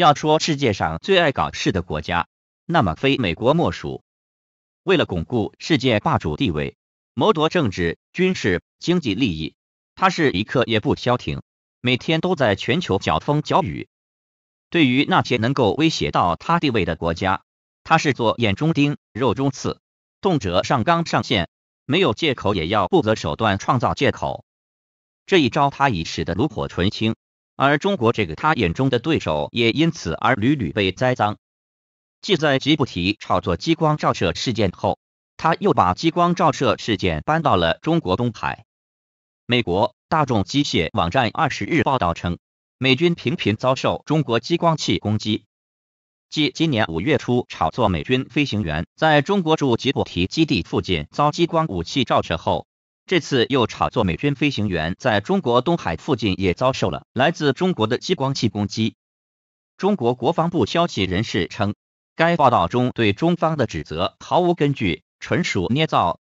要说世界上最爱搞事的国家，那么非美国莫属。为了巩固世界霸主地位，谋夺政治、军事、经济利益，他是一刻也不消停，每天都在全球搅风搅雨。对于那些能够威胁到他地位的国家，他是做眼中钉、肉中刺，动辄上纲上线，没有借口也要不择手段创造借口。这一招他已使得炉火纯青。而中国这个他眼中的对手，也因此而屡屡被栽赃。继在吉布提炒作激光照射事件后，他又把激光照射事件搬到了中国东海。美国大众机械网站二十日报道称，美军频频遭受中国激光器攻击。继今年五月初炒作美军飞行员在中国驻吉布提基地附近遭激光武器照射后，这次又炒作美军飞行员在中国东海附近也遭受了来自中国的激光器攻击。中国国防部消息人士称，该报道中对中方的指责毫无根据，纯属捏造。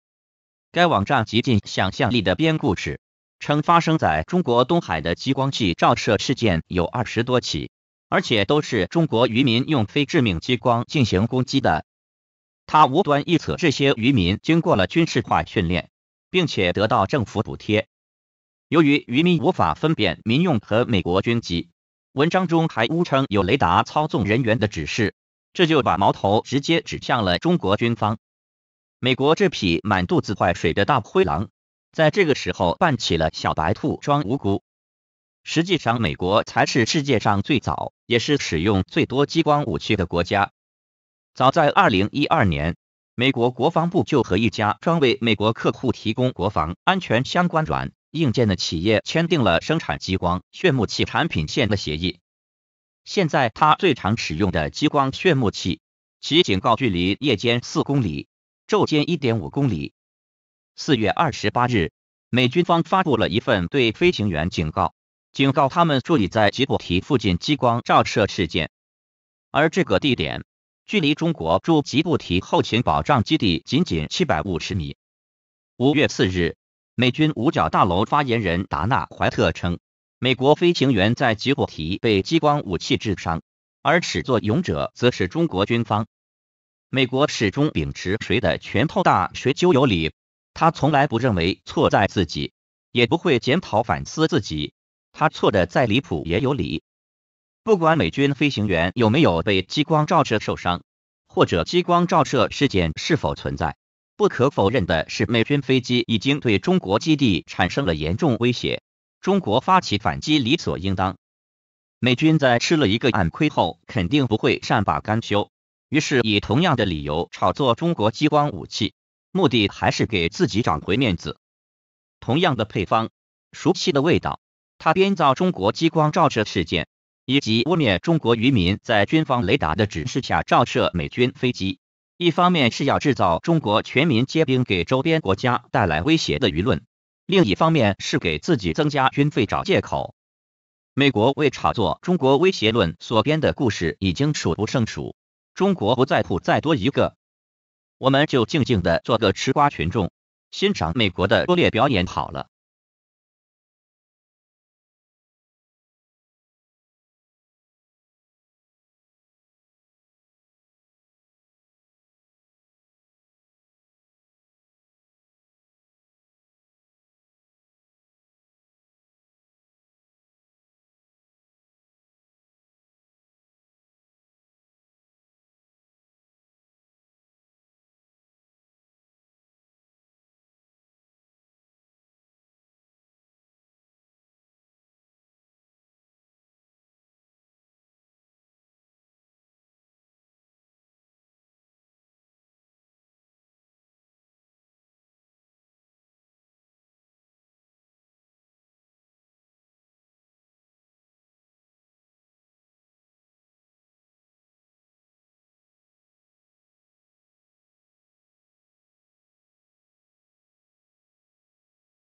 该网站极尽想象力的编故事，称发生在中国东海的激光器照射事件有二十多起，而且都是中国渔民用非致命激光进行攻击的。他无端臆测这些渔民经过了军事化训练。并且得到政府补贴。由于渔民无法分辨民用和美国军机，文章中还污称有雷达操纵人员的指示，这就把矛头直接指向了中国军方。美国这匹满肚子坏水的大灰狼，在这个时候扮起了小白兔装无辜。实际上，美国才是世界上最早也是使用最多激光武器的国家。早在二零一二年。美国国防部就和一家专为美国客户提供国防安全相关软硬件的企业签订了生产激光炫目器产品线的协议。现在，它最常使用的激光炫目器，其警告距离夜间四公里，昼间一点五公里。四月二十八日，美军方发布了一份对飞行员警告，警告他们注意在吉布提附近激光照射事件，而这个地点。距离中国驻吉布提后勤保障基地仅仅七百五十米。五月四日，美军五角大楼发言人达纳·怀特称，美国飞行员在吉布提被激光武器致伤，而始作俑者则是中国军方。美国始终秉持“谁的拳头大，谁就有理”，他从来不认为错在自己，也不会检讨反思自己，他错的再离谱也有理。不管美军飞行员有没有被激光照射受伤，或者激光照射事件是否存在，不可否认的是，美军飞机已经对中国基地产生了严重威胁，中国发起反击理所应当。美军在吃了一个暗亏后，肯定不会善罢甘休，于是以同样的理由炒作中国激光武器，目的还是给自己找回面子。同样的配方，熟悉的味道，他编造中国激光照射事件。以及污蔑中国渔民在军方雷达的指示下照射美军飞机，一方面是要制造中国全民皆兵给周边国家带来威胁的舆论，另一方面是给自己增加军费找借口。美国为炒作中国威胁论所编的故事已经数不胜数，中国不在乎再多一个，我们就静静的做个吃瓜群众，欣赏美国的拙劣表演好了。